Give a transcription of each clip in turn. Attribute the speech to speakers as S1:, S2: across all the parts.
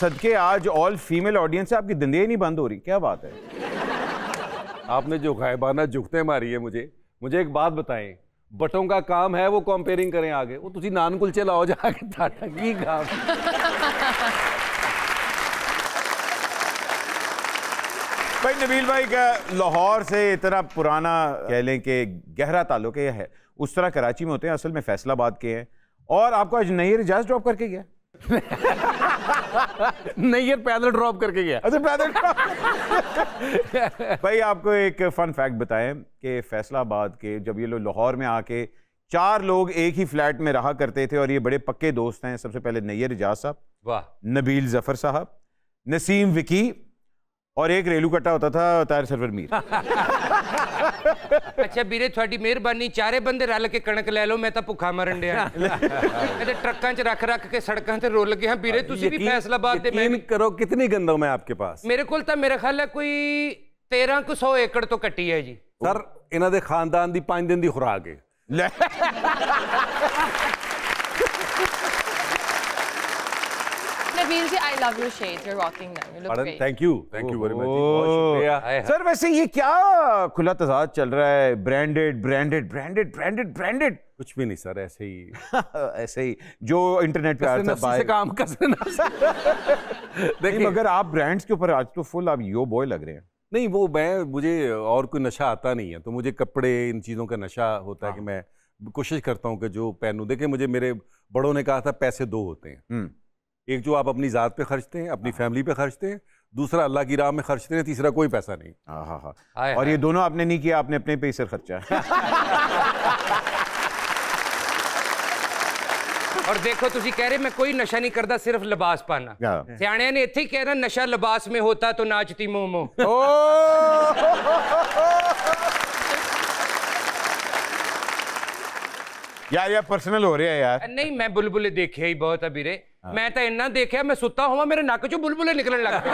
S1: सदके आज all female audience है आपकी दिंदे नहीं बंद हो रही क्या बात है
S2: आपने जो गायबाना झुकते मारी है मुझे मुझे एक बात बताएं बटों का काम है वो कंपेयरिंग करें आगे वो तुझी नान कुलचे लाओ जाके टाटा की काम भाई नबील भाई का
S1: लाहौर से इतना पुराना कह लें कि गहरा ताल्लुक है उस तरह कराची में होते हैं असल में फैसलाबाद के हैं और आपको आज नई रिजाज ड्रॉप करके गया
S2: नहीं ये पैदल ड्रॉप करके गया अच्छा पैदल ड्रॉप भाई आपको
S1: एक फन फैक्ट बताएं कि फैसलाबाद के जब ये लोग लाहौर में आके चार लोग एक ही फ्लैट में रहा करते थे और ये बड़े पक्के दोस्त हैं सबसे पहले नैयर एजाज साहब वाह नबील जफर साहब नसीम विकी ਔਰ ਇੱਕ ਰੇਲੂ ਕੱਟਾ ਹੁੰਦਾ ਥਾ ਤਾਇਰ ਸਰਵਰ ਮੀਰ
S3: ਅੱਛਾ ਵੀਰੇ ਤੁਹਾਡੀ ਮਿਹਰਬਾਨੀ ਚਾਰੇ ਬੰਦੇ ਰਲ ਕੇ ਕਣਕ ਲੈ ਲਓ ਮੈਂ ਤਾਂ ਭੁੱਖਾ ਮਰਨ ਡਿਆ ਇਹਦੇ ਟਰੱਕਾਂ 'ਚ ਰੱਖ ਰੱਖ ਕੇ ਸੜਕਾਂ 'ਤੇ ਰੋਲ ਗਏ ਹਾਂ ਵੀਰੇ ਤੁਸੀਂ ਵੀ ਫੈਸਲਾਬਾਦ ਦੇ
S2: ਮੈਂ ਕਰੋ ਕਿਤਨੀ ਗੰਦਮ ਹੈ ਆਪਕੇ ਪਾਸ
S3: ਮੇਰੇ ਕੋਲ ਤਾਂ ਮੇਰੇ ਖਿਆਲ ਹੈ ਕੋਈ 13 ਕੁ 100 ਏਕੜ ਤੋਂ ਕੱਟੀ ਹੈ ਜੀ
S2: ਸਰ ਇਹਨਾਂ ਦੇ ਖਾਨਦਾਨ ਦੀ 5 ਦਿਨ ਦੀ ਖੁਰਾਕ ਹੈ ਲੈ
S1: Nabeel ji I love you shade you are walking now you look great
S2: thank you thank you very much बहुत शुक्रिया
S1: सर वैसे ये क्या खुला तजाद चल रहा है branded branded branded branded branded कुछ भी नहीं सर ऐसे ही ऐसे ही जो इंटरनेट पे आता है काम देखिए मगर आप ब्रांड्स के ऊपर आज तो फुल आप यो बॉय लग रहे हैं
S2: नहीं वो मैं मुझे और कोई नशा आता नहीं है तो मुझे कपड़े इन चीज़ों का नशा होता है कि हाँ। मैं कोशिश करता हूँ कि जो पहनूँ देखिए मुझे मेरे बड़ों ने कहा था पैसे दो होते हैं हम्म। एक जो आप अपनी ज़ात पे खर्चते हैं अपनी हाँ। फैमिली पे खर्चते हैं दूसरा अल्लाह की राह में खर्चते हैं तीसरा कोई पैसा नहीं हाँ हाँ हाँ और ये दोनों आपने नहीं किया आपने अपने पे खर्चा
S3: और देखो तुम कह रहे मैं कोई नशा नहीं करता सिर्फ लिबास पाना
S1: सियाने
S3: ने इतने कह रहा नशा लिबास में होता तो नाचती मोह यार यार
S1: पर्सनल हो रहा है यार
S3: नहीं मैं बुलबुल देखे ही बहुत अभी रे हाँ। मैं तो इन्ना ਦੇਖਿਆ मैं सुता हुआ मेरे ਨੱਕ चो बुलबुले ਨਿਕਲਣ लग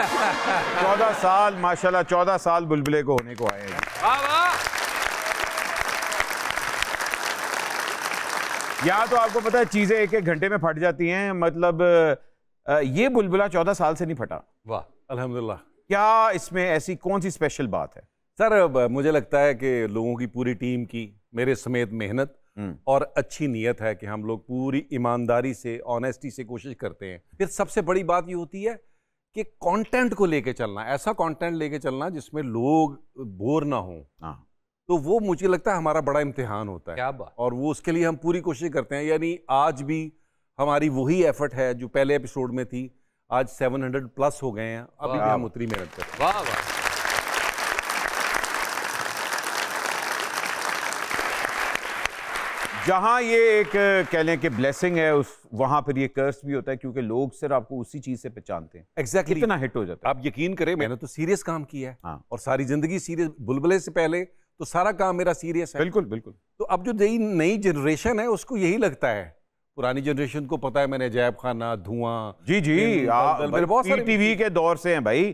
S1: चौदह साल माशाल्लाह चौदह साल बुलबुले को होने को आए यहाँ तो आपको पता है चीजें एक एक घंटे में फट जाती हैं मतलब ये बुलबुला चौदह साल से नहीं फटा
S2: वाह अल्हम्दुलिल्लाह क्या इसमें ऐसी कौन सी स्पेशल बात है सर मुझे लगता है कि लोगों की पूरी टीम की मेरे समेत मेहनत हम्म। और अच्छी नीयत है कि हम लोग पूरी ईमानदारी से ऑनेस्टी से कोशिश करते हैं फिर सबसे बड़ी बात ये होती है कि कंटेंट को लेके चलना ऐसा कंटेंट लेके चलना जिसमें लोग बोर ना हो हाँ। तो वो मुझे लगता है हमारा बड़ा इम्तिहान होता है क्या बात और वो उसके लिए हम पूरी कोशिश करते हैं यानी आज भी हमारी वही एफर्ट है जो पहले एपिसोड में थी आज 700 प्लस हो गए हैं अभी भी हम उतनी मेहनत करते
S3: हैं वाह वाह
S2: जहाँ ये एक
S1: कह लें कि ब्लेसिंग है उस वहां पर ये कर्स भी होता है क्योंकि लोग सिर्फ आपको उसी चीज़ से पहचानते
S2: हैं एग्जैक्टली exactly. इतना हिट हो जाता है आप यकीन करें मैंने तो सीरियस काम किया है हाँ। और सारी ज़िंदगी सीरियस बुलबुले से पहले तो सारा काम मेरा सीरियस है बिल्कुल बिल्कुल तो अब जो नई नई जनरेशन है उसको यही लगता है पुरानी जनरेशन को पता है मैंने जैब खाना धुआं जी जी बहुत सारे
S1: टीवी के दौर से हैं भाई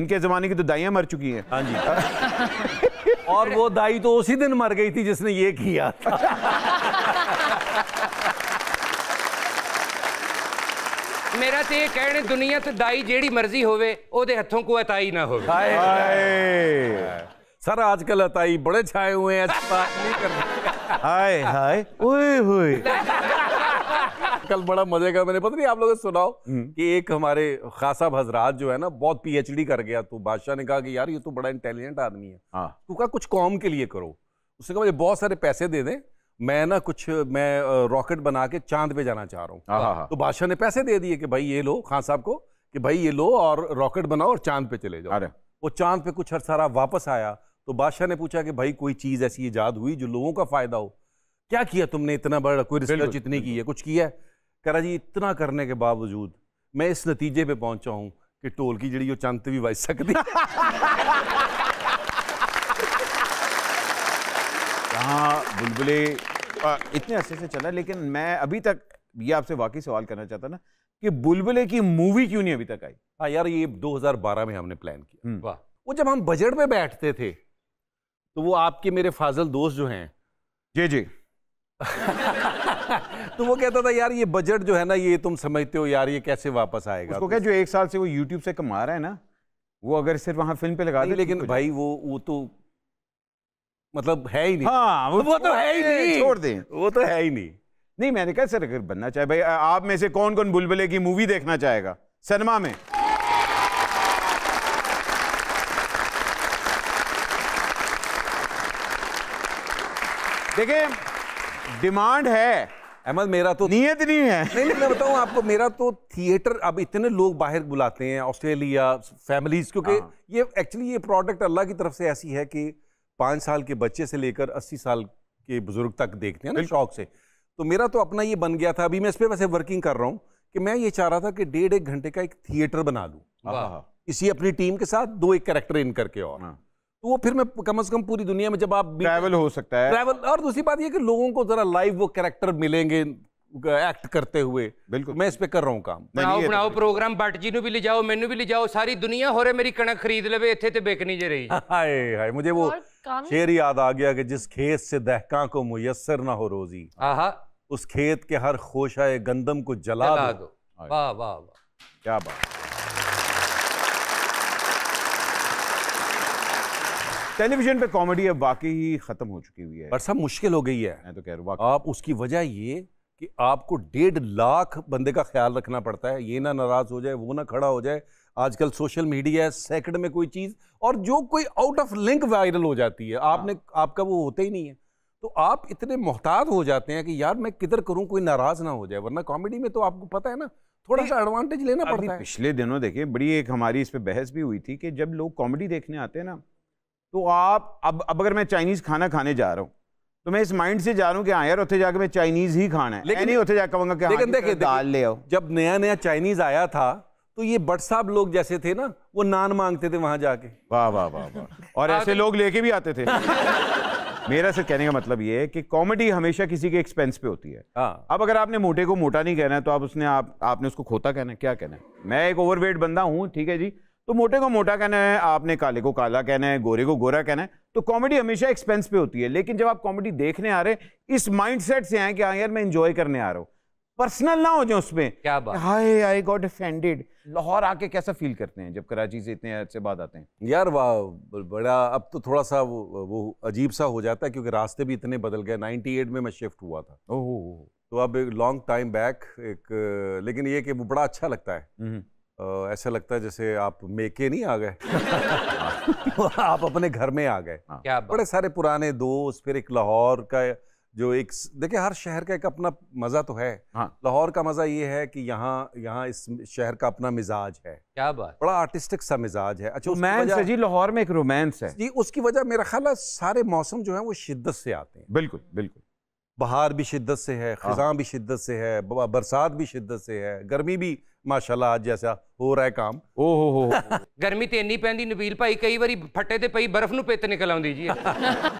S1: इनके ज़माने की तो दाइयाँ मर चुकी हैं हाँ जी
S2: और वो दाई तो उसी दिन मर गई थी जिसने ये किया
S3: मेरा तो ये कहने दुनिया तो दाई जेड़ी मर्जी होवे ओदे हथों को अताई ना हो हाय
S2: सर आजकल अताई बड़े छाए हुए हैं हाय हाय ओए होए कल बड़ा मजे का मैंने पता नहीं आप लोगों को सुनाओ हम्म। कि एक हमारे खासा हजरात जो है ना बहुत पीएचडी कर गया तो बादशाह ने कहा कि यार ये तो बड़ा इंटेलिजेंट आदमी है हाँ। तू तो कहा कुछ कॉम के लिए करो उसने कहा मुझे बहुत सारे पैसे दे दें मैं ना कुछ मैं रॉकेट बना के चांद पे जाना चाह रहा हूँ हाँ, हाँ, तो बादशाह ने पैसे दे दिए कि भाई ये लो खान साहब को कि भाई ये लो और रॉकेट बनाओ और चांद पे चले जाओ वो चांद पे कुछ हर सारा वापस आया तो बादशाह ने पूछा कि भाई कोई चीज़ ऐसी ईजाद हुई जो लोगों का फ़ायदा हो क्या किया तुमने इतना बड़ा कोई रिसर्च इतनी की है कुछ किया है कह रहा जी इतना करने के बावजूद मैं इस नतीजे पे पहुंचा हूं कि ढोल की जी चंत भी बज सकती हाँ बुलबुले इतने अच्छे से चला
S1: लेकिन मैं अभी तक ये आपसे वाकई सवाल करना चाहता ना कि बुलबुले की मूवी क्यों नहीं अभी तक
S2: आई हाँ यार ये 2012 में हमने प्लान किया हम्म। वाह वो जब हम बजट में बैठते थे तो वो आपके मेरे फाजल दोस्त जो हैं जी जी तो वो कहता था यार ये बजट जो है ना ये तुम समझते हो यार ये कैसे वापस आएगा उसको क्या जो एक
S1: साल से वो यूट्यूब से कमा रहा है ना वो अगर सिर्फ वहां फिल्म पे लगा दे तो लेकिन भाई वो वो तो
S2: मतलब है ही नहीं हाँ वो, वो तो है ही नहीं छोड़ दें वो तो है ही नहीं
S1: नहीं मैंने कहा सर अगर बनना चाहे भाई आप में से कौन कौन बुलबुले की मूवी देखना चाहेगा सिनेमा में
S2: देखिए डिमांड है अहमद मेरा तो नीयत नहीं है नहीं नहीं मैं बताऊँ आपको मेरा तो थिएटर अब इतने लोग बाहर बुलाते हैं ऑस्ट्रेलिया फैमिलीज क्योंकि हाँ। ये एक्चुअली ये प्रोडक्ट अल्लाह की तरफ से ऐसी है कि पाँच साल के बच्चे से लेकर अस्सी साल के बुजुर्ग तक देखते हैं ना शौक से तो मेरा तो अपना ये बन गया था अभी मैं इस पर वैसे वर्किंग कर रहा हूँ कि मैं ये चाह रहा था कि डेढ़ एक घंटे का एक थिएटर बना लूँ इसी अपनी टीम के साथ दो एक करेक्टर इन करके और हाँ। तो वो फिर मैं कम से कम पूरी दुनिया में जब आप ट्रैवल हो सकता है ट्रैवल और दूसरी बात ये कि लोगों को जरा लाइव वो कैरेक्टर मिलेंगे एक्ट करते हुए बिल्कुल मैं इस पे कर रहा हूँ काम बनाओ तो
S3: बनाओ प्रोग्राम भट जी भी ले जाओ मैनू भी ले जाओ सारी दुनिया हो रहे मेरी कणक खरीद लवे इतने तो बेक जे रही
S2: हाय हाय मुझे वो शेर याद आ गया कि जिस खेत से दहका को मुयसर ना हो रोजी आहा उस खेत के हर खोशाए गंदम को जला, जला दो
S3: वाह वाह वाह
S2: क्या बात टेलीविजन पे कॉमेडी अब वाकई ही खत्म हो चुकी हुई है पर सब मुश्किल हो गई है मैं तो कह रहा हूँ आप उसकी वजह ये कि आपको डेढ़ लाख बंदे का ख्याल रखना पड़ता है ये ना नाराज़ हो जाए वो ना खड़ा हो जाए आजकल सोशल मीडिया है सेकंड में कोई चीज़ और जो कोई आउट ऑफ लिंक वायरल हो जाती है आपने हाँ। आपका वो होता ही नहीं है तो आप इतने मोहताज हो जाते हैं कि यार मैं किधर करूं कोई नाराज़ ना हो जाए वरना कॉमेडी में तो आपको पता है ना थोड़ा सा एडवांटेज लेना पड़ता है पिछले दिनों
S1: देखिए बड़ी एक हमारी इस पर बहस भी हुई थी कि जब लोग कॉमेडी देखने आते हैं ना
S2: तो आप
S1: अब अब अगर मैं चाइनीज़ खाना खाने जा रहा हूँ तो मैं इस माइंड से जा रहा हूँ कि हाँ यार उठे जाके मैं चाइनीज़ ही
S2: खाना है लेकिन नहीं
S1: उठे जाकर कहूँगा क्या हाँ, लेकिन देखिए
S2: दाल ले आओ जब नया नया चाइनीज़ आया था तो ये बट साहब लोग जैसे थे ना वो नान मांगते थे वहां जाके वाह वाह वाह वाह और ऐसे लोग लेके भी
S1: आते थे मेरा सिर्फ कहने का मतलब ये है कि कॉमेडी हमेशा किसी के एक्सपेंस पे होती है हाँ। अब अगर आपने मोटे को मोटा नहीं कहना है तो आप उसने आप आपने उसको खोता कहना है क्या कहना है मैं एक ओवरवेट बंदा हूँ ठीक है जी तो मोटे को मोटा कहना है आपने काले को काला कहना है गोरे को गोरा कहना है तो कॉमेडी हमेशा एक्सपेंस पे होती है लेकिन जब आप कॉमेडी देखने आ रहे इस माइंड सेट से आए कि हाँ यार मैं इंजॉय करने आ रहा हूँ पर्सनल ना हो जाए उसमें क्या बात hi I got offended Lahore आके कैसा फील करते हैं जब कराची से इतने अच्छे बाद आते हैं
S2: यार वाह बड़ा अब तो थोड़ा सा वो, वो अजीब सा हो जाता है क्योंकि रास्ते भी इतने बदल गए 98 में मैं शिफ्ट हुआ था ओह तो अब एक लॉन्ग टाइम बैक एक लेकिन ये कि वो बड़ा अच्छा लगता है हम्म। ऐसा लगता है जैसे आप मेके नहीं आ गए आप अपने घर में आ गए हाँ। क्या बड़े सारे पुराने दोस्त फिर एक लाहौर का जो एक देखिए हर शहर का एक अपना मज़ा तो है हाँ। लाहौर का मज़ा ये है कि यहाँ यहाँ इस शहर का अपना मिजाज है क्या बात बड़ा आर्टिस्टिक सा मिजाज है अच्छा रोमांस है जी लाहौर में एक रोमांस है जी उसकी वजह मेरा ख्याल है सारे मौसम जो है वो शिद्दत से आते हैं बिल्कुल बिल्कुल बहार भी शिद्दत से है हाँ। खजा भी शिद्दत से है बरसात भी शिद्दत से है गर्मी भी माशाल्लाह आज जैसा हो रहा है काम ओ हो हो
S3: गर्मी तो इन्नी पैंती नवील भाई कई बार फटे से पई बर्फ न पेत निकल आ